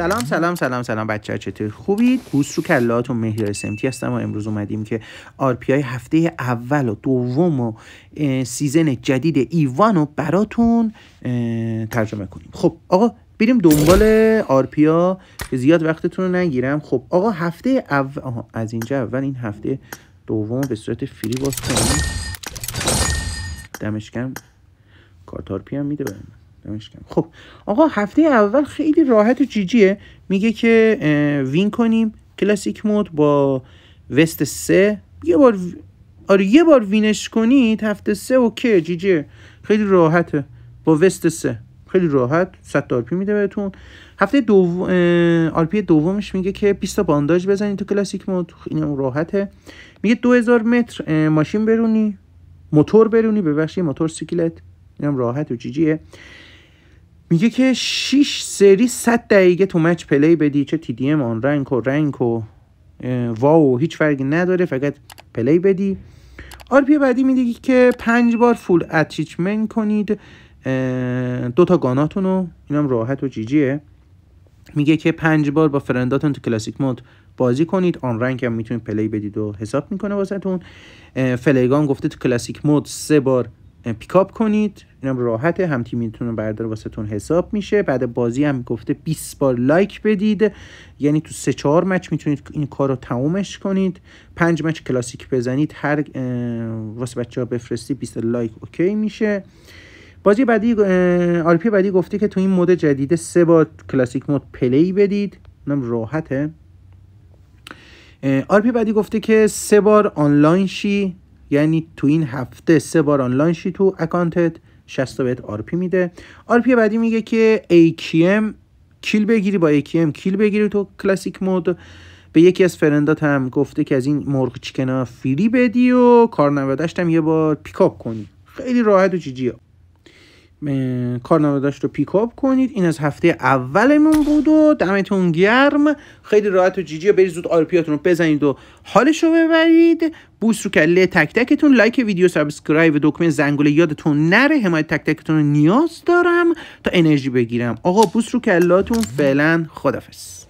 سلام سلام سلام سلام بچه ها چطور خوبید کوس رو کلاتون مهره سمتی هستم و امروز اومدیم که آرپی هفته اول و دوم و سیزن جدید ایوان رو براتون ترجمه کنیم خب آقا بریم دنبال آرپیا که زیاد وقتتون رو نگیرم خب آقا هفته اول از اینجا اول این هفته دوم به صورت فری باز کنیم دمشکم کارت آرپی هم میده خب آقا هفته اول خیلی راحت و جیجیه میگه که وین کنیم کلاسیک مود با وست سه یه بار آره یه بار وینش کنید هفته سه اوکی جیجی خیلی راحته با وست سه خیلی راحت 100 آرپی میده بهتون هفته دو آرپی دومش میگه که 20 تا بانداج بزنید تو کلاسیک مود اینم راحته میگه 2000 متر ماشین برونی موتور برونی ببخشید موتور سیکلت اینم راحت و جیجیه میگه که 6 سری 100 دقیقه تو مچ پلی بدی چه تی دی ام آن رنگ و رنگ و واو هیچ فرقی نداره فقط پلی بدی آر پی بعدی میگه که 5 بار فول اتچمنت کنید دو تا گاناتون رو اینم راحت و جیجیه میگه که 5 بار با فرنداتون تو کلاسیک مود بازی کنید آن رنگ هم میتونید پلی بدید و حساب میکنه تون فلیگان گفته تو کلاسیک مود سه بار پیکاپ کنید اینم راحته هم تیمیتون رو بردار تون حساب میشه بعد بازی هم گفته 20 بار لایک بدید یعنی تو سه چهار مچ میتونید این کار رو تمومش کنید پنج مچ کلاسیک بزنید هر واسه بچه ها بفرستی 20 لایک اوکی میشه بازی بعدی آرپی بعدی گفته که تو این مود جدید سه بار کلاسیک مود پلی بدید اینم راحته آرپی بعدی گفته که سه بار آنلاین شی یعنی تو این هفته سه بار آنلاین شی تو اکانتت 60 تا آر پی میده پی بعدی میگه که ام کیل بگیری با ام کیل بگیری تو کلاسیک مود به یکی از فرندات هم گفته که از این مرغ چیکنا فری بدی و کار هم یه بار پیکاپ کنی خیلی راحت و جیجیه کارنامه داشت رو پیکاپ کنید این از هفته اولمون بود و دمتون گرم خیلی راحت و جیجی برید زود آرپیاتون رو بزنید و حالش رو ببرید بوس رو کله تک تکتون لایک ویدیو سابسکرایب و دکمه زنگوله یادتون نره حمایت تک تکتون رو نیاز دارم تا انرژی بگیرم آقا بوس رو کلاتون فعلا خدافظ